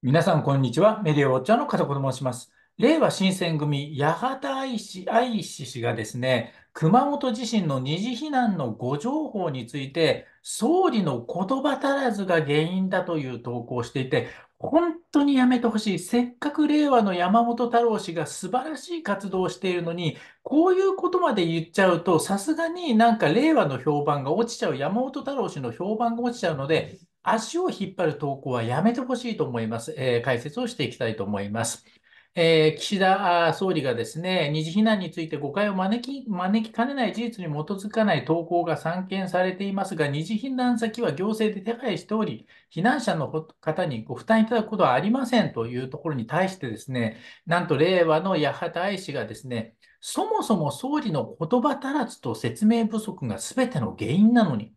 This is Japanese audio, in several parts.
皆さん、こんにちは。メディアウォッチャーの片子と申します。令和新選組、八幡愛氏愛氏氏がですね、熊本地震の二次避難の誤情報について、総理の言葉足らずが原因だという投稿をしていて、本当にやめてほしい。せっかく令和の山本太郎氏が素晴らしい活動をしているのに、こういうことまで言っちゃうと、さすがになんか令和の評判が落ちちゃう、山本太郎氏の評判が落ちちゃうので、足を引っ張る投稿はやめてほしいと思います。えー、解説をしていきたいと思います。えー、岸田総理がですね、二次避難について誤解を招き招きかねない事実に基づかない投稿が散見されていますが、二次避難先は行政で手配しており、避難者の方にご負担いただくことはありませんというところに対してですね、なんと令和の八幡愛氏がですね、そもそも総理の言葉足らずと説明不足が全ての原因なのに、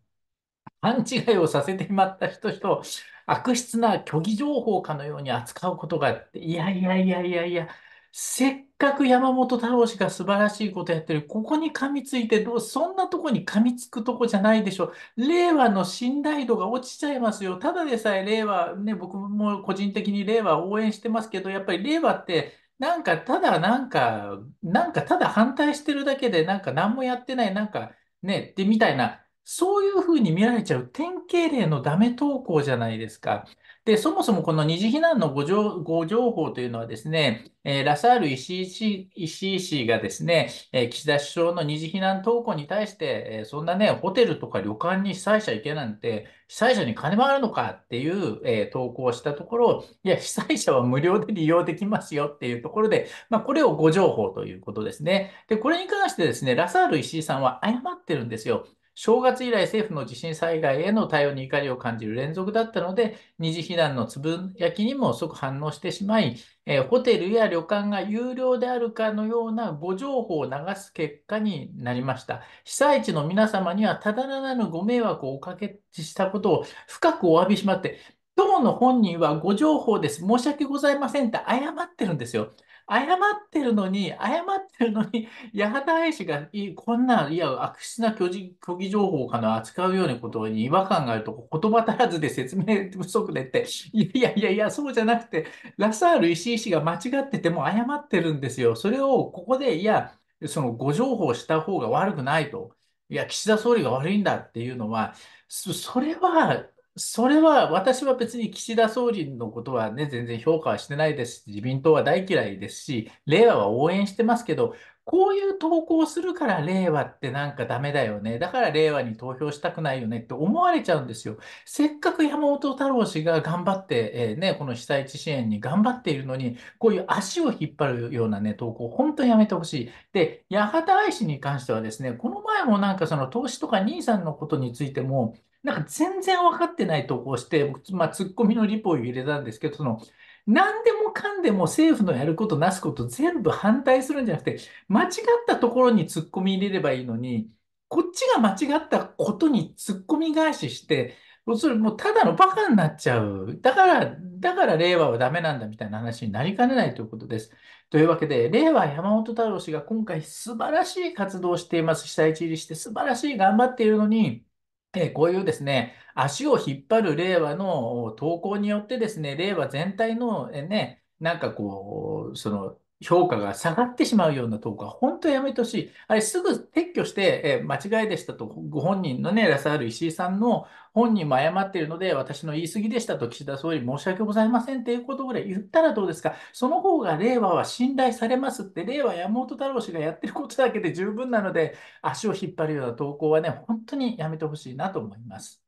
勘違いをさせてしまった人々悪質な虚偽情報かのように扱うことが、いやいやいやいやいや、せっかく山本太郎氏が素晴らしいことやってる、ここに噛みついてどう、そんなとこに噛みつくとこじゃないでしょ。令和の信頼度が落ちちゃいますよ。ただでさえ令和、ね、僕も個人的に令和応援してますけど、やっぱり令和って、なんかただなんか、なんかただ反対してるだけで、なんか何もやってない、なんかね、ってみたいな、そういうふうに見られちゃう典型例のダメ投稿じゃないですか。で、そもそもこの二次避難の誤情報というのはですね、えー、ラサール石井氏石井氏がですね、えー、岸田首相の二次避難投稿に対して、えー、そんなね、ホテルとか旅館に被災者行けなんて、被災者に金もあるのかっていう、え投稿をしたところ、いや、被災者は無料で利用できますよっていうところで、まあ、これを誤情報ということですね。で、これに関してですね、ラサール石井さんは謝ってるんですよ。正月以来政府の地震災害への対応に怒りを感じる連続だったので、二次避難のつぶやきにも即反応してしまい、えー、ホテルや旅館が有料であるかのような誤情報を流す結果になりました。被災地の皆様にはただならぬご迷惑をおかけしたことを深くお詫びしまって、当の本人は誤情報です。申し訳ございませんって謝ってるんですよ。謝ってるのに、謝ってるのに、八幡愛氏がこんな、いや、悪質な虚偽虚偽情報かな、扱うようなことに違和感があると、言葉足らずで説明不足でって、いやいやいや、そうじゃなくて、ラサール石井氏が間違ってても謝ってるんですよ。それをここで、いや、その誤情報した方が悪くないと。いや、岸田総理が悪いんだっていうのは、それはそれは私は別に岸田総理のことはね、全然評価はしてないですし、自民党は大嫌いですし、令和は応援してますけど、こういう投稿するから令和ってなんかダメだよね。だから令和に投票したくないよねって思われちゃうんですよ。せっかく山本太郎氏が頑張って、えー、ね、この被災地支援に頑張っているのに、こういう足を引っ張るようなね、投稿、本当にやめてほしい。で、八幡愛氏に関してはですね、この前もなんかその投資とか兄さんのことについても、なんか全然分かってないこ稿して、まあ、ツッコミのリポを入れたんですけど、その、何でもかんでも政府のやることなすこと全部反対するんじゃなくて、間違ったところにツッコミ入れればいいのに、こっちが間違ったことにツッコミ返しして、それもうただのバカになっちゃう。だから、だから令和はダメなんだみたいな話になりかねないということです。というわけで、令和山本太郎氏が今回素晴らしい活動をしています。被災地入りして素晴らしい頑張っているのに、えこういうですね、足を引っ張る令和の投稿によってですね、令和全体の、えね、なんかこう、その評価が下がってしまうような投稿は本当やめてほしい。あれすぐ撤去して、え間違いでしたと、ご本人のね、ラサール石井さんの本人も謝っているので、私の言い過ぎでしたと岸田総理申し訳ございませんっていうことぐらい言ったらどうですかその方が令和は信頼されますって、令和山本太郎氏がやってることだけで十分なので、足を引っ張るような投稿はね、本当にやめてほしいなと思います。